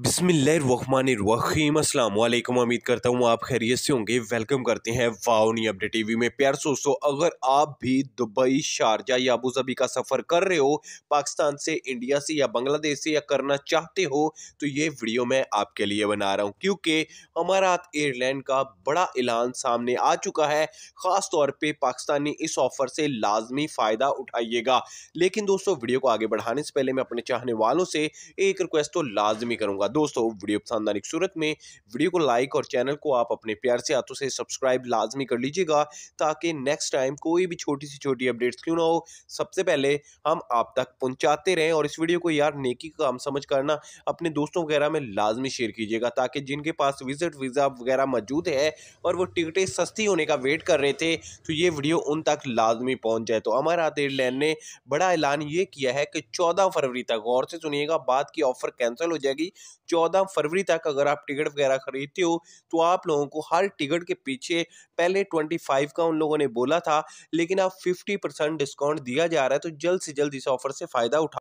बिसमीम अस्सलाम वालेकुम उम्मीद करता हूँ आप खैरियत से होंगे वेलकम करते हैं वाउनी अपडेट टीवी में प्यार दोस्तों अगर आप भी दुबई शारजा या अबू का सफ़र कर रहे हो पाकिस्तान से इंडिया से या बांग्लादेश से या करना चाहते हो तो ये वीडियो मैं आपके लिए बना रहा हूँ क्योंकि हमारा एयरलाइन का बड़ा ऐलान सामने आ चुका है ख़ास तौर पर पाकिस्तानी इस ऑफ़र से लाजमी फ़ायदा उठाइएगा लेकिन दोस्तों वीडियो को आगे बढ़ाने से पहले मैं अपने चाहने वालों से एक रिक्वेस्ट तो लाजमी करूँगा होगा दोस्तों वीडियो पसंद आने की सूरत में वीडियो को लाइक और चैनल को आप अपने प्यार से हाथों से सब्सक्राइब लाजमी कर लीजिएगा ताकि नेक्स्ट टाइम कोई भी छोटी सी छोटी अपडेट्स क्यों ना हो सबसे पहले हम आप तक पहुँचाते रहें और इस वीडियो को यार नेकी का काम समझ करना अपने दोस्तों वगैरह में लाजमी शेयर कीजिएगा ताकि जिनके पास विजिट वीज़ा वगैरह मौजूद है और वो टिकटें सस्ती होने का वेट कर रहे थे तो ये वीडियो उन तक लाजमी पहुँच जाए तो अमर आते एयरलाइन ने बड़ा ऐलान ये किया है कि चौदह फरवरी तक गौर से सुनिएगा बाद की ऑफ़र कैंसिल हो जाएगी चौदह फरवरी तक अगर आप टिकट वगैरह खरीदते हो तो आप लोगों को हर टिकट के पीछे पहले ट्वेंटी फाइव का उन लोगों ने बोला था लेकिन अब फिफ्टी परसेंट डिस्काउंट दिया जा रहा है तो जल्द से जल्द इस ऑफर से फ़ायदा उठा